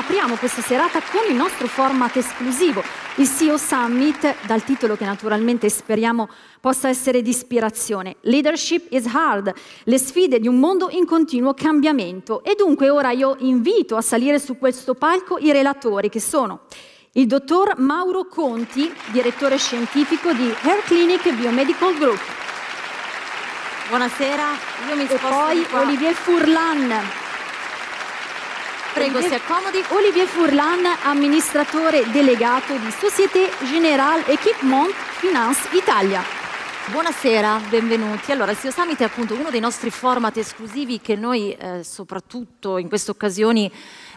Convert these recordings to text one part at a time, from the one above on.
apriamo questa serata con il nostro format esclusivo, il CEO Summit, dal titolo che naturalmente speriamo possa essere di ispirazione. Leadership is hard, le sfide di un mondo in continuo cambiamento. E dunque ora io invito a salire su questo palco i relatori che sono il dottor Mauro Conti, direttore scientifico di Hair Clinic Biomedical Group. Buonasera, io mi sposto. E poi Olivier Furlan, Prego, si accomodi. Olivier Furlan, amministratore delegato di Société Générale Equipement Finance Italia. Buonasera, benvenuti. Allora, il SIO Summit è appunto uno dei nostri format esclusivi che noi eh, soprattutto in queste occasioni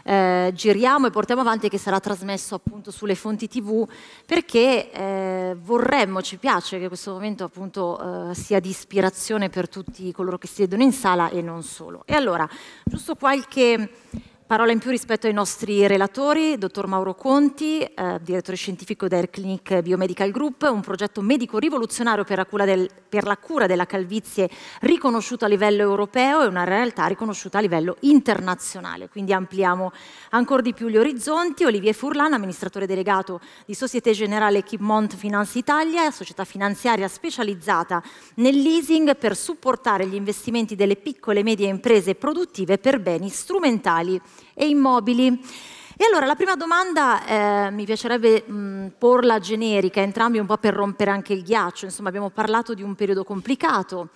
eh, giriamo e portiamo avanti e che sarà trasmesso appunto sulle fonti TV perché eh, vorremmo, ci piace che questo momento appunto eh, sia di ispirazione per tutti coloro che siedono in sala e non solo. E allora, giusto qualche Parola in più rispetto ai nostri relatori, dottor Mauro Conti, eh, direttore scientifico del Clinic Biomedical Group, un progetto medico rivoluzionario per la, cura, del, per la cura della calvizie riconosciuto a livello europeo e una realtà riconosciuta a livello internazionale. Quindi ampliamo ancora di più gli orizzonti. Olivier Furlan, amministratore delegato di Societe Generale Equipment Finance Italia, società finanziaria specializzata nel leasing per supportare gli investimenti delle piccole e medie imprese produttive per beni strumentali e immobili. E allora la prima domanda eh, mi piacerebbe mh, porla generica, entrambi un po' per rompere anche il ghiaccio, insomma abbiamo parlato di un periodo complicato,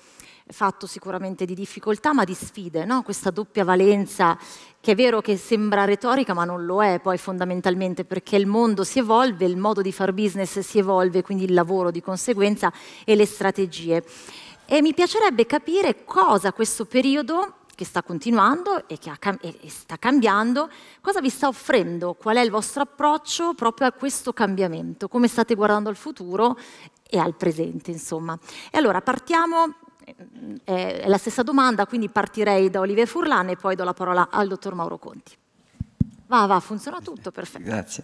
fatto sicuramente di difficoltà ma di sfide, no? questa doppia valenza che è vero che sembra retorica ma non lo è poi fondamentalmente perché il mondo si evolve, il modo di far business si evolve, quindi il lavoro di conseguenza e le strategie. E mi piacerebbe capire cosa questo periodo che sta continuando e che ha, e sta cambiando, cosa vi sta offrendo? Qual è il vostro approccio proprio a questo cambiamento? Come state guardando al futuro e al presente, insomma? E allora partiamo eh, è la stessa domanda, quindi partirei da Olivier Furlan e poi do la parola al dottor Mauro Conti. Va, va, funziona tutto, perfetto. Grazie.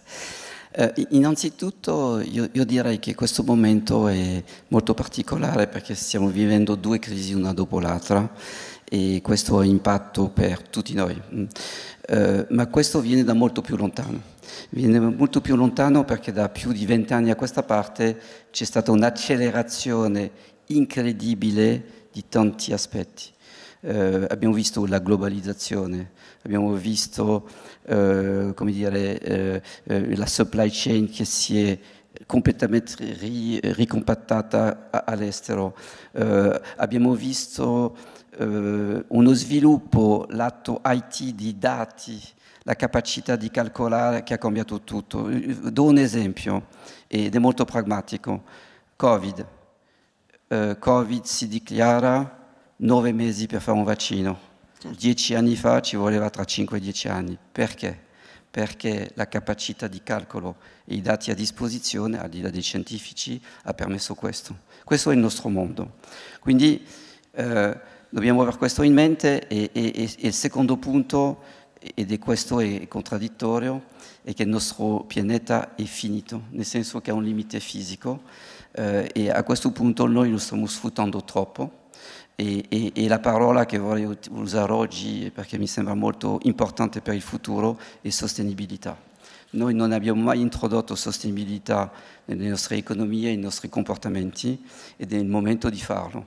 Eh, innanzitutto io, io, direi che questo momento è molto particolare perché stiamo vivendo due crisi una dopo l'altra e questo ha impatto per tutti noi. Mm. Eh, ma questo viene da molto più lontano. Viene molto più lontano perché da più di vent'anni a questa parte c'è stata un'accelerazione incredibile di tanti aspetti eh, abbiamo visto la globalizzazione, abbiamo visto eh, dire, eh, eh, la supply chain che si è completamente ri, ricompattata all'estero, eh, abbiamo visto uno sviluppo, lato IT di dati, la capacità di calcolare che ha cambiato tutto. Do un esempio ed è molto pragmatico. Covid. Uh, Covid si dichiara nove mesi per fare un vaccino. Certo. Dieci anni fa ci voleva tra 5 e 10 anni. Perché? Perché la capacità di calcolo e i dati a disposizione, al di là dei scientifici, ha permesso questo. Questo è il nostro mondo. Quindi eh, dobbiamo avere questo in mente e, e, e, il secondo punto, ed è questo è contraddittorio, è che il nostro pianeta è finito, nel senso che ha un limite fisico eh, e a questo punto noi lo stiamo sfruttando troppo e, e, e, la parola che vorrei usare oggi, perché mi sembra molto importante per il futuro, è sostenibilità. Noi non abbiamo mai introdotto sostenibilità nelle nostre economie, nei nostri comportamenti ed è il momento di farlo.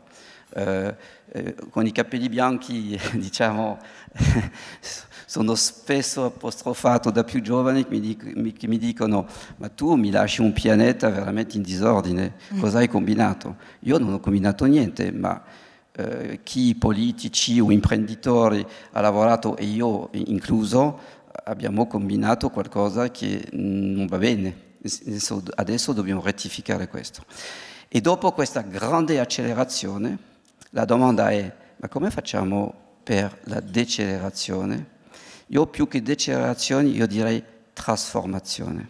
Eh, eh, con i capelli bianchi, diciamo, sono spesso apostrofato da più giovani che mi, dic- che mi, dicono ma tu mi lasci un pianeta veramente in disordine, mm. cosa hai combinato? Io non ho combinato niente, ma eh, chi politici o imprenditori ha lavorato e io incluso abbiamo combinato qualcosa che non va bene. Adesso dobbiamo rettificare questo. E dopo questa grande accelerazione, la domanda è, ma come facciamo per la decelerazione? Io più che decelerazione, io direi trasformazione,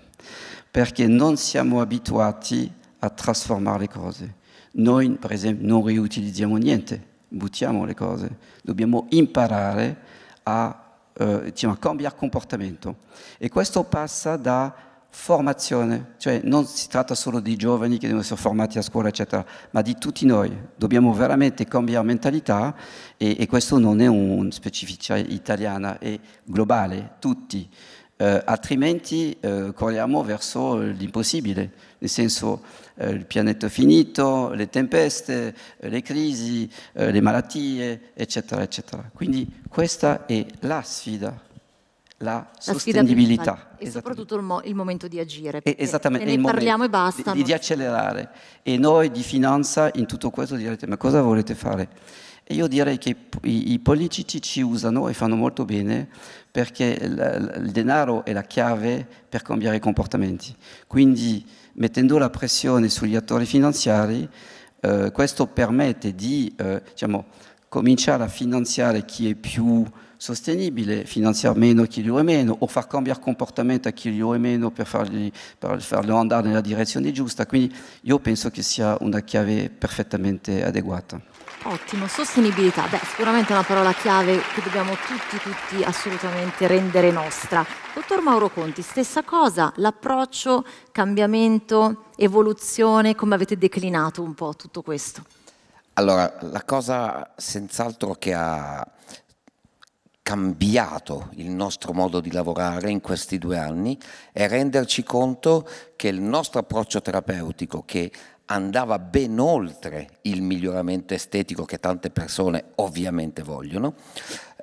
perché non siamo abituati a trasformare le cose. Noi, per esempio, non riutilizziamo niente, buttiamo le cose. Dobbiamo imparare a eh, diciamo, cambiare comportamento. E questo passa da formazione, cioè non si tratta solo di giovani che devono essere formati a scuola, eccetera, ma di tutti noi. Dobbiamo veramente cambiare mentalità e, e questo non è una specificità cioè italiana, è globale, tutti eh, altrimenti eh, corriamo verso l'impossibile, nel senso eh, il pianeta finito, le tempeste, eh, le crisi, eh, le malattie, eccetera, eccetera. Quindi questa è la sfida la, la sostenibilità. E soprattutto il, mo il, momento di agire. Esattamente. Ne, ne parliamo e basta. Di, di, accelerare. E noi di finanza in tutto questo direte, ma cosa volete fare? io direi che i, i, politici ci usano e fanno molto bene perché il, il denaro è la chiave per cambiare i comportamenti. Quindi mettendo la pressione sugli attori finanziari, eh, questo permette di eh, diciamo, cominciare a finanziare chi è più sostenibile, finanziare meno chi lo è meno o far cambiare comportamento a chi lo è meno per, fargli, per farlo andare nella direzione giusta. Quindi io penso che sia una chiave perfettamente adeguata. Ottimo, sostenibilità, beh sicuramente è una parola chiave che dobbiamo tutti, tutti assolutamente rendere nostra. Dottor Mauro Conti, stessa cosa, l'approccio, cambiamento, evoluzione, come avete declinato un po' tutto questo? Allora, la cosa senz'altro che ha cambiato il nostro modo di lavorare in questi due anni è renderci conto che il nostro approccio terapeutico, che andava ben oltre il miglioramento estetico che tante persone ovviamente vogliono,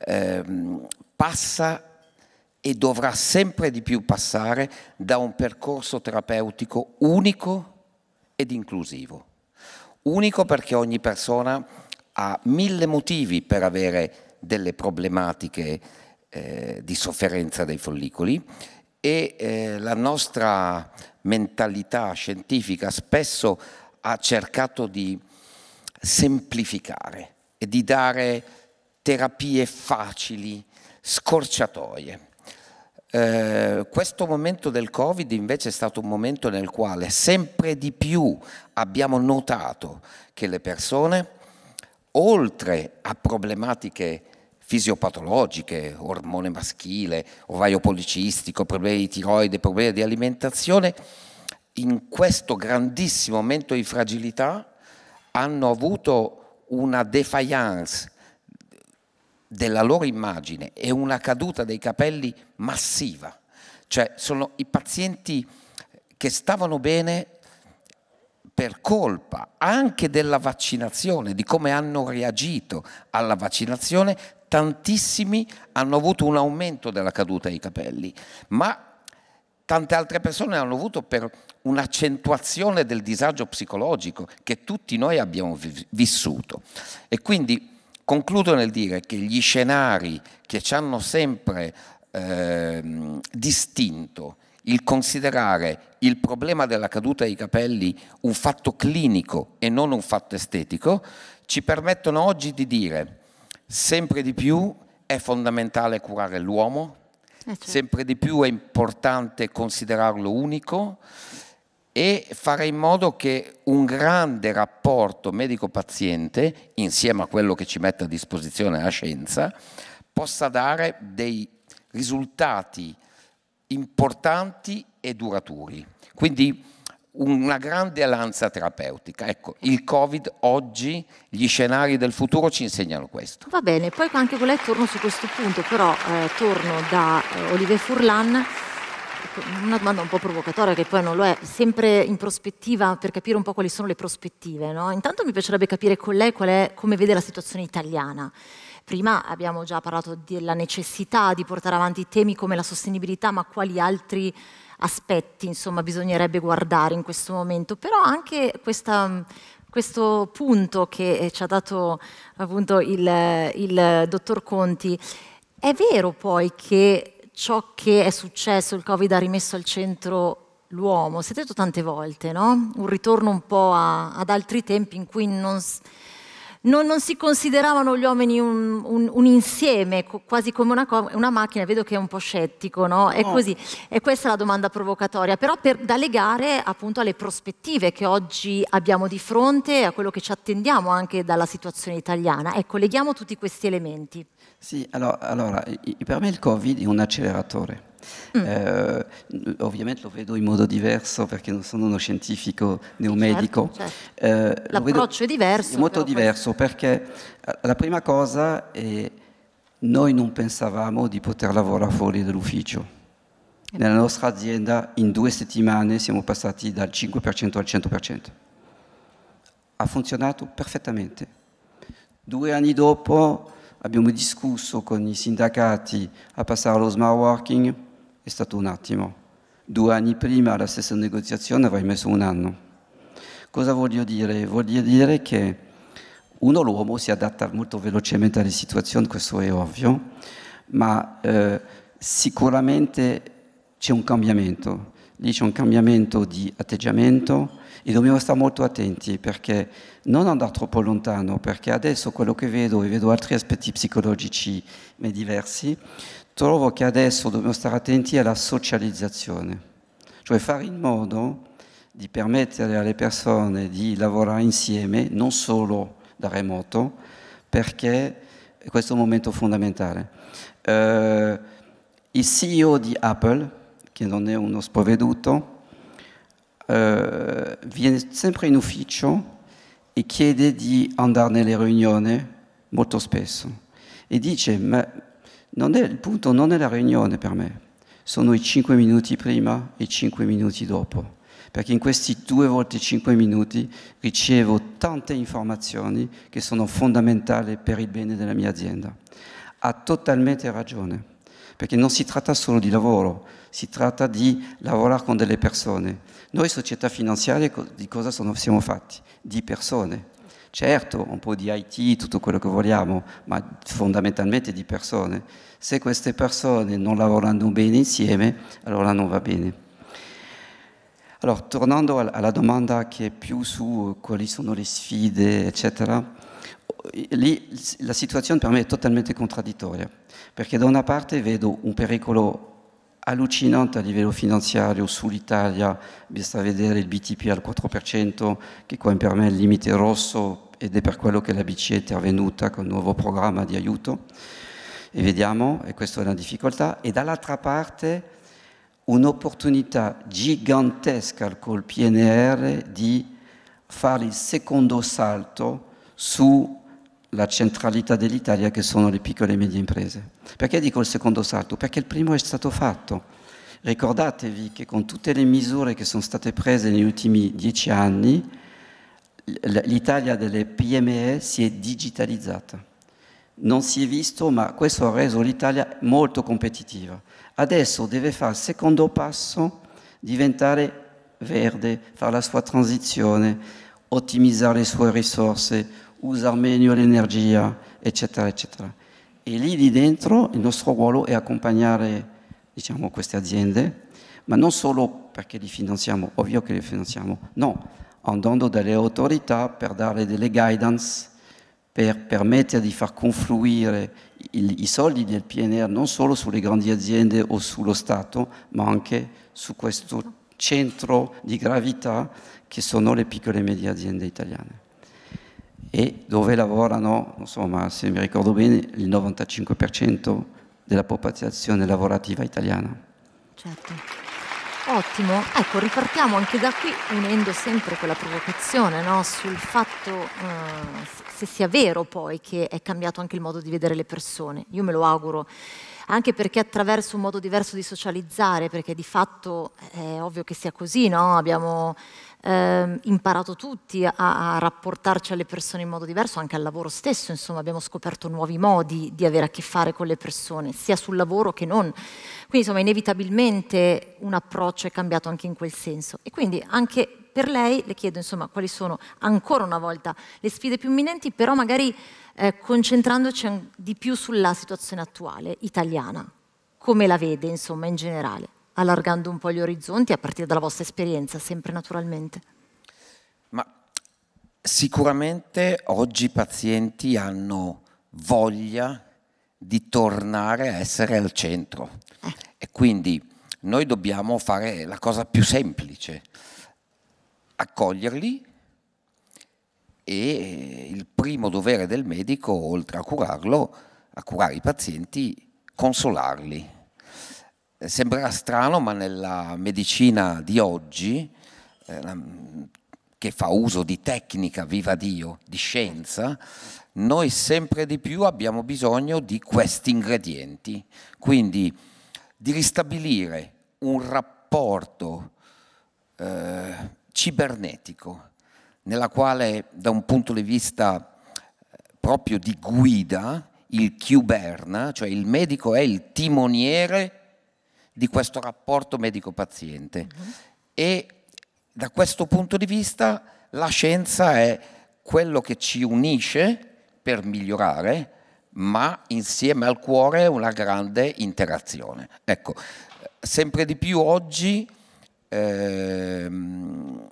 ehm, passa e dovrà sempre di più passare da un percorso terapeutico unico ed inclusivo. Unico perché ogni persona ha mille motivi per avere delle problematiche eh, di sofferenza dei follicoli, e eh, la nostra mentalità scientifica spesso ha cercato di semplificare e di dare terapie facili, scorciatoie. Eh, questo momento del Covid invece è stato un momento nel quale sempre di più abbiamo notato che le persone, oltre a problematiche fisiopatologiche, ormone maschile, ovaio policistico, problemi di tiroide, problemi di alimentazione, in questo grandissimo momento di fragilità hanno avuto una defiance della loro immagine e una caduta dei capelli massiva. Cioè sono i pazienti che stavano bene per colpa anche della vaccinazione, di come hanno reagito alla vaccinazione, tantissimi hanno avuto un aumento della caduta dei capelli, ma tante altre persone hanno avuto per un'accentuazione del disagio psicologico che tutti noi abbiamo vissuto. E quindi concludo nel dire che gli scenari che ci hanno sempre eh, distinto il considerare il problema della caduta dei capelli un fatto clinico e non un fatto estetico, ci permettono oggi di dire sempre di più è fondamentale curare l'uomo, eh, certo. sempre di più è importante considerarlo unico e fare in modo che un grande rapporto medico-paziente, insieme a quello che ci mette a disposizione la scienza, possa dare dei risultati importanti e duraturi. Quindi una grande lanza terapeutica. Ecco, il Covid oggi, gli scenari del futuro ci insegnano questo. Va bene, poi anche con lei torno su questo punto, però eh, torno da eh, Olivier Furlan. Una domanda un po' provocatoria che poi non lo è, sempre in prospettiva per capire un po' quali sono le prospettive. No? Intanto mi piacerebbe capire con lei è, come vede la situazione italiana. Prima abbiamo già parlato della necessità di portare avanti temi come la sostenibilità, ma quali altri aspetti insomma, bisognerebbe guardare in questo momento, però anche questa, mm, questo punto che eh, ci ha dato appunto il, il dottor Conti, è vero poi che ciò che è successo, il Covid ha rimesso al centro l'uomo, si è detto tante volte, no? un ritorno un po' a, ad altri tempi in cui non non, non, si consideravano gli uomini un, un, un insieme, quasi come una, una, macchina, vedo che è un po' scettico, no? È no. così. E questa è la domanda provocatoria, però per, da legare appunto alle prospettive che oggi abbiamo di fronte, a quello che ci attendiamo anche dalla situazione italiana. Ecco, leghiamo tutti questi elementi. Sì, allora, allora per me il Covid è un acceleratore Mm. Eh, ovviamente lo vedo in modo diverso perché non sono uno scientifico né un medico. Certo, certo. Eh, L'approccio è diverso. È molto diverso perché eh, la prima cosa è noi non pensavamo di poter lavorare fuori dall'ufficio. Eh. Nella nostra azienda in due settimane siamo passati dal 5% al 100%. Ha funzionato perfettamente. Due anni dopo abbiamo discusso con i sindacati a passare allo smart working, è stato un attimo. Due anni prima la stessa negoziazione avrei messo un anno. Cosa voglio dire? Voglio dire che uno, l'uomo si adatta molto velocemente alle situazioni, questo è ovvio, ma eh, sicuramente c'è un cambiamento lì c'è un cambiamento di atteggiamento e dobbiamo stare molto attenti perché non andare troppo lontano, perché adesso quello che vedo e vedo altri aspetti psicologici ma diversi, trovo che adesso dobbiamo stare attenti alla socializzazione, cioè fare in modo di permettere alle persone di lavorare insieme, non solo da remoto, perché questo è un momento fondamentale. Uh, il CEO di Apple, che non è uno sprovveduto, eh, viene sempre in ufficio e chiede di andare nelle riunioni molto spesso e dice ma non è, il punto non è la riunione per me, sono i cinque minuti prima e i cinque minuti dopo, perché in questi due volte cinque minuti ricevo tante informazioni che sono fondamentali per il bene della mia azienda. Ha totalmente ragione perché non si tratta solo di lavoro, si tratta di lavorare con delle persone. Noi società finanziarie di cosa sono, siamo fatti? Di persone. Certo, un po' di IT, tutto quello che vogliamo, ma fondamentalmente di persone. Se queste persone non lavorano bene insieme, allora non va bene. Allora, tornando alla domanda che è più su quali sono le sfide, eccetera, lì la situazione per me è totalmente contraddittoria, perché da una parte vedo un pericolo allucinante a livello finanziario sull'Italia, basta vedere il BTP al 4%, che qua per me è il limite rosso ed è per quello che la BCE è intervenuta con un nuovo programma di aiuto, e vediamo, e questa è una difficoltà, e dall'altra parte un'opportunità gigantesca col PNR di fare il secondo salto su la centralità dell'Italia che sono le piccole e medie imprese. Perché dico il secondo salto? Perché il primo è stato fatto. Ricordatevi che con tutte le misure che sono state prese negli ultimi dieci anni, l'Italia delle PME si è digitalizzata. Non si è visto, ma questo ha reso l'Italia molto competitiva. Adesso deve fare il secondo passo, diventare verde, fare la sua transizione, ottimizzare le sue risorse, usare meglio l'energia, eccetera, eccetera. E lì, lì dentro il nostro ruolo è accompagnare diciamo, queste aziende, ma non solo perché li finanziamo, ovvio che li finanziamo, no, andando dalle autorità per dare delle guidance, per permettere di far confluire il, i soldi del PNR non solo sulle grandi aziende o sullo Stato, ma anche su questo centro di gravità che sono le piccole e medie aziende italiane e dove lavorano, insomma, se mi ricordo bene, il 95% della popolazione lavorativa italiana. Certo. Ottimo, ecco ripartiamo anche da qui unendo sempre quella provocazione no? sul fatto eh, se sia vero poi che è cambiato anche il modo di vedere le persone, io me lo auguro anche perché attraverso un modo diverso di socializzare, perché di fatto eh, è ovvio che sia così, no? abbiamo eh, imparato tutti a, a, rapportarci alle persone in modo diverso, anche al lavoro stesso, insomma abbiamo scoperto nuovi modi di avere a che fare con le persone, sia sul lavoro che non. Quindi insomma inevitabilmente un approccio è cambiato anche in quel senso e quindi anche per lei, le chiedo insomma quali sono ancora una volta le sfide più imminenti, però magari eh, concentrandoci di più sulla situazione attuale italiana, come la vede insomma in generale, allargando un po' gli orizzonti a partire dalla vostra esperienza, sempre naturalmente. Ma sicuramente oggi i pazienti hanno voglia di tornare a essere al centro. Eh. E quindi noi dobbiamo fare la cosa più semplice, accoglierli e il primo dovere del medico, oltre a curarlo, a curare i pazienti, consolarli. Eh, sembrerà strano, ma nella medicina di oggi, eh, che fa uso di tecnica, viva Dio, di scienza, noi sempre di più abbiamo bisogno di questi ingredienti, quindi di ristabilire un rapporto eh, cibernetico, nella quale da un punto di vista eh, proprio di guida, il Q-Berna, cioè il medico è il timoniere di questo rapporto medico-paziente. Uh mm-hmm. -huh. E da questo punto di vista la scienza è quello che ci unisce per migliorare, ma insieme al cuore una grande interazione. Ecco, sempre di più oggi ehm,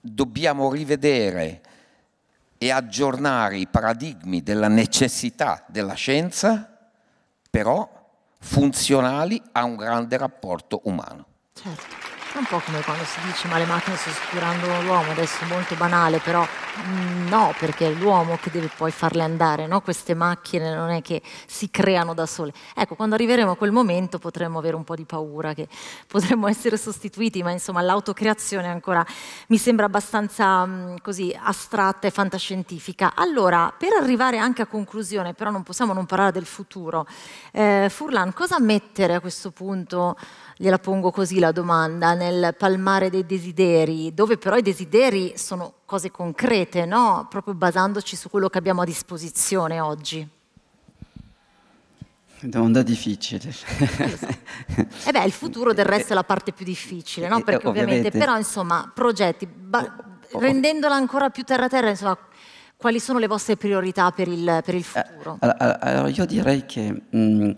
dobbiamo rivedere e aggiornare i paradigmi della necessità della scienza, però funzionali a un grande rapporto umano. Certo. È un po' come quando si dice ma le macchine stanno sfigurando l'uomo, adesso è molto banale, però mm, no, perché è l'uomo che deve poi farle andare, no? queste macchine non è che si creano da sole. Ecco, quando arriveremo a quel momento potremmo avere un po' di paura che potremmo essere sostituiti, ma insomma l'autocreazione ancora mi sembra abbastanza mh, mm, così astratta e fantascientifica. Allora, per arrivare anche a conclusione, però non possiamo non parlare del futuro, eh, Furlan, cosa mettere a questo punto, gliela pongo così la domanda, nel palmare dei desideri, dove però i desideri sono cose concrete, no? proprio basandoci su quello che abbiamo a disposizione oggi. Domanda difficile. e eh beh, il futuro del resto è la parte più difficile, no? Eh, Perché ovviamente, ovviamente però insomma, progetti, ba- oh, oh. rendendola ancora più terra terra, insomma, quali sono le vostre priorità per il, per il eh, futuro? Allora, io direi che mh, mm,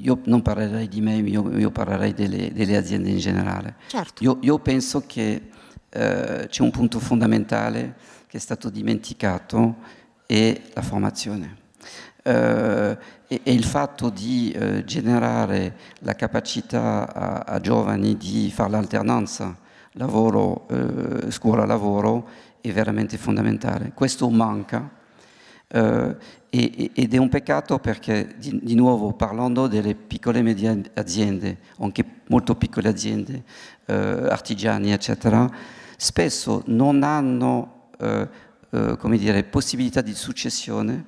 io non parlerei di me, io, io parlerei delle, delle, aziende in generale. Certo. Io, io penso che eh, c'è un punto fondamentale che è stato dimenticato, è la formazione. Eh, e, e, il fatto di eh, generare la capacità a, a, giovani di fare l'alternanza lavoro, eh, scuola-lavoro è veramente fondamentale. Questo manca eh, ed è un peccato perché, di, nuovo, parlando delle piccole e medie aziende, anche molto piccole aziende, eh, artigiani, eccetera, spesso non hanno eh, come dire, possibilità di successione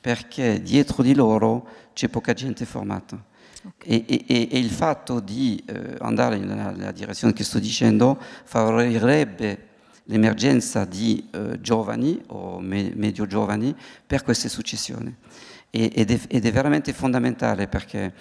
perché dietro di loro c'è poca gente formata. Okay. E, e, e, il fatto di andare nella, nella direzione che sto dicendo favorirebbe l'emergenza di eh, giovani o me, medio giovani per queste successioni. Ed è, ed è, veramente fondamentale perché,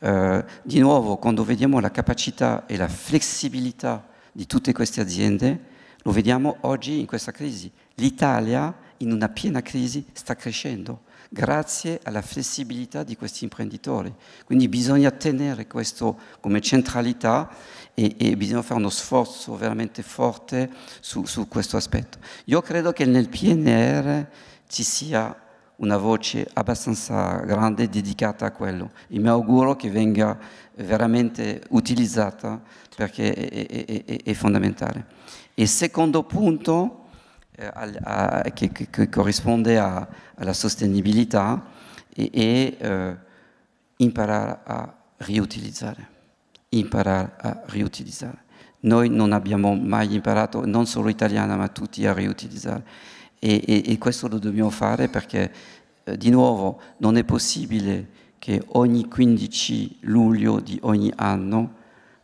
eh, di nuovo, quando vediamo la capacità e la flessibilità di tutte queste aziende, lo vediamo oggi in questa crisi. L'Italia, in una piena crisi, sta crescendo grazie alla flessibilità di questi imprenditori. Quindi bisogna tenere questo come centralità e, e bisogna fare uno sforzo veramente forte su, su questo aspetto. Io credo che nel PNR ci sia una voce abbastanza grande dedicata a quello e mi auguro che venga veramente utilizzata perché è, è, è, è fondamentale. E secondo punto, eh, a, a, che, che, corrisponde a, alla sostenibilità, è eh, imparare a riutilizzare imparare a riutilizzare. Noi non abbiamo mai imparato, non solo italiana, ma tutti a riutilizzare. E, e, e questo lo dobbiamo fare perché, eh, di nuovo, non è possibile che ogni 15 luglio di ogni anno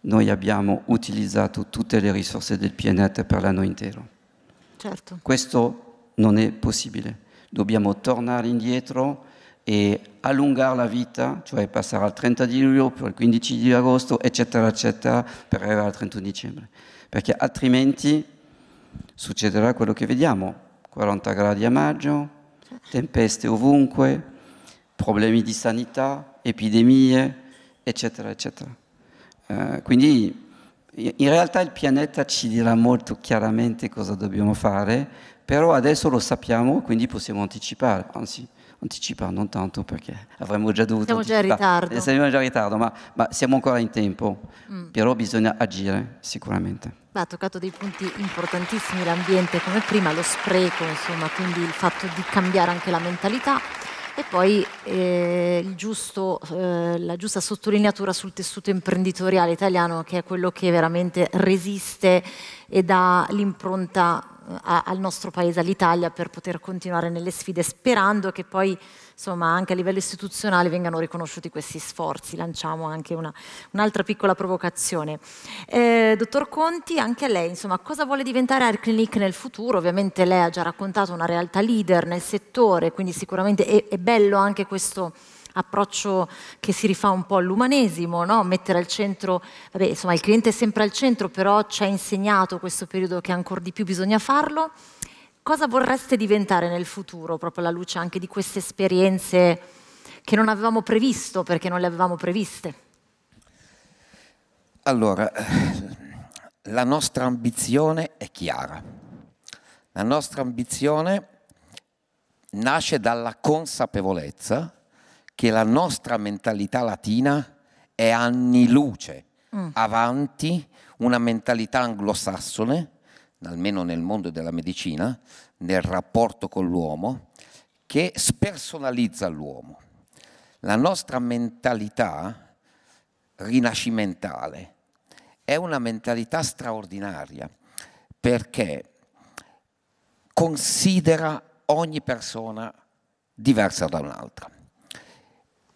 noi abbiamo utilizzato tutte le risorse del pianeta per l'anno intero. Certo. Questo non è possibile. Dobbiamo tornare indietro e allungare la vita, cioè passare al 30 di luglio, poi al 15 di agosto, eccetera, eccetera, per arrivare al 31 dicembre. Perché altrimenti succederà quello che vediamo, 40 gradi a maggio, tempeste ovunque, problemi di sanità, epidemie, eccetera, eccetera. Eh, quindi in realtà il pianeta ci dirà molto chiaramente cosa dobbiamo fare, però adesso lo sappiamo, quindi possiamo anticipare, anzi non tanto perché avremmo già dovuto... Siamo già in ritardo. Eh, siamo già in ritardo, ma, ma siamo ancora in tempo, mm. però bisogna agire sicuramente. Beh, ha toccato dei punti importantissimi, l'ambiente come prima, lo spreco, insomma, quindi il fatto di cambiare anche la mentalità e poi eh, giusto, eh, la giusta sottolineatura sul tessuto imprenditoriale italiano che è quello che veramente resiste e dà l'impronta a, al nostro paese, all'Italia, per poter continuare nelle sfide, sperando che poi insomma, anche a livello istituzionale vengano riconosciuti questi sforzi. Lanciamo anche una, un'altra piccola provocazione. Eh, dottor Conti, anche a lei, insomma, cosa vuole diventare Air Clinic nel futuro? Ovviamente lei ha già raccontato una realtà leader nel settore, quindi sicuramente è, è bello anche questo approccio che si rifà un po' all'umanesimo, no? mettere al centro, vabbè, insomma il cliente è sempre al centro, però ci ha insegnato questo periodo che ancora di più bisogna farlo. Cosa vorreste diventare nel futuro, proprio alla luce anche di queste esperienze che non avevamo previsto perché non le avevamo previste? Allora, eh, la nostra ambizione è chiara. La nostra ambizione nasce dalla consapevolezza che la nostra mentalità latina è anni luce mm. avanti una mentalità anglosassone, almeno nel mondo della medicina, nel rapporto con l'uomo, che spersonalizza l'uomo. La nostra mentalità rinascimentale è una mentalità straordinaria perché considera ogni persona diversa da un'altra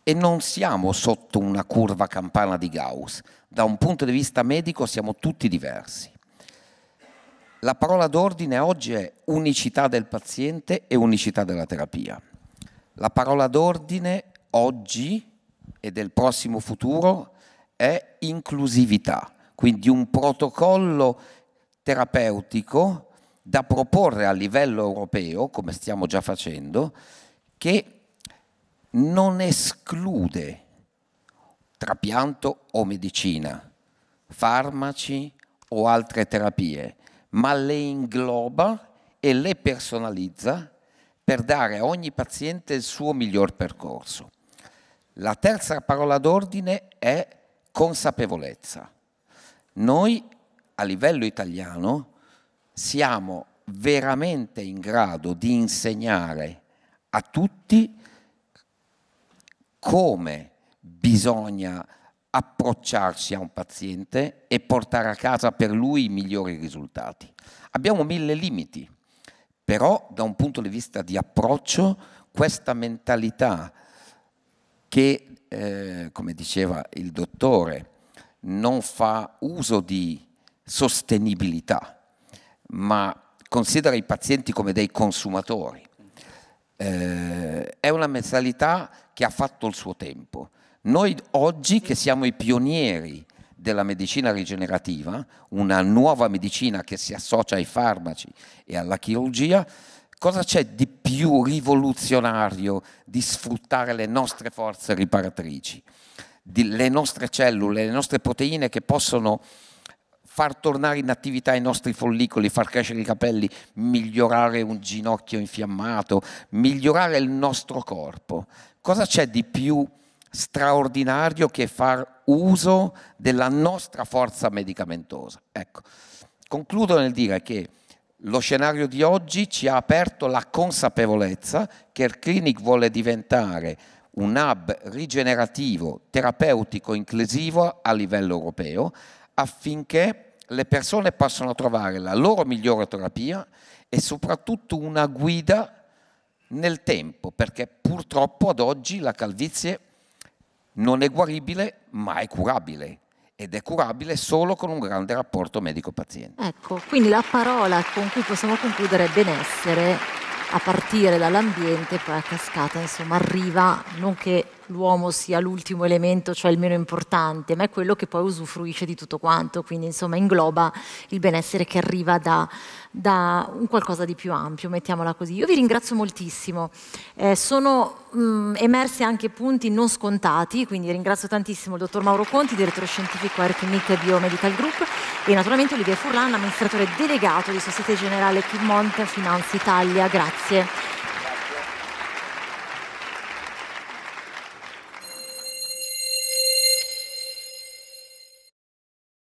e non siamo sotto una curva campana di Gauss. Da un punto di vista medico siamo tutti diversi. La parola d'ordine oggi è unicità del paziente e unicità della terapia. La parola d'ordine oggi e del prossimo futuro è inclusività, quindi un protocollo terapeutico da proporre a livello europeo, come stiamo già facendo, che non esclude trapianto o medicina, farmaci o altre terapie, ma le ingloba e le personalizza per dare a ogni paziente il suo miglior percorso. La terza parola d'ordine è consapevolezza. Noi a livello italiano siamo veramente in grado di insegnare a tutti come bisogna approcciarsi a un paziente e portare a casa per lui i migliori risultati. Abbiamo mille limiti, però da un punto di vista di approccio questa mentalità che, eh, come diceva il dottore, non fa uso di sostenibilità, ma considera i pazienti come dei consumatori eh, è una mentalità che ha fatto il suo tempo. Noi oggi che siamo i pionieri della medicina rigenerativa, una nuova medicina che si associa ai farmaci e alla chirurgia, cosa c'è di più rivoluzionario di sfruttare le nostre forze riparatrici, di, le nostre cellule, le nostre proteine che possono far tornare in attività i nostri follicoli, far crescere i capelli, migliorare un ginocchio infiammato, migliorare il nostro corpo. Cosa c'è di più straordinario che far uso della nostra forza medicamentosa? Ecco, concludo nel dire che lo scenario di oggi ci ha aperto la consapevolezza che il clinic vuole diventare un hub rigenerativo, terapeutico, inclusivo a livello europeo affinché le persone possono trovare la loro migliore terapia e soprattutto una guida nel tempo, perché purtroppo ad oggi la calvizie non è guaribile ma è curabile ed è curabile solo con un grande rapporto medico-paziente. Ecco, quindi la parola con cui possiamo concludere è benessere, a partire dall'ambiente, poi a cascata, insomma, arriva non che l'uomo sia l'ultimo elemento, cioè il meno importante, ma è quello che poi usufruisce di tutto quanto, quindi insomma ingloba il benessere che arriva da, da un qualcosa di più ampio, mettiamola così. Io vi ringrazio moltissimo, eh, sono mh, mm, emersi anche punti non scontati, quindi ringrazio tantissimo il dottor Mauro Conti, direttore scientifico Erclinic Biomedical Group e naturalmente Olivier Furlan, amministratore delegato di Societe Generale Piemonte Finanza Italia. Grazie.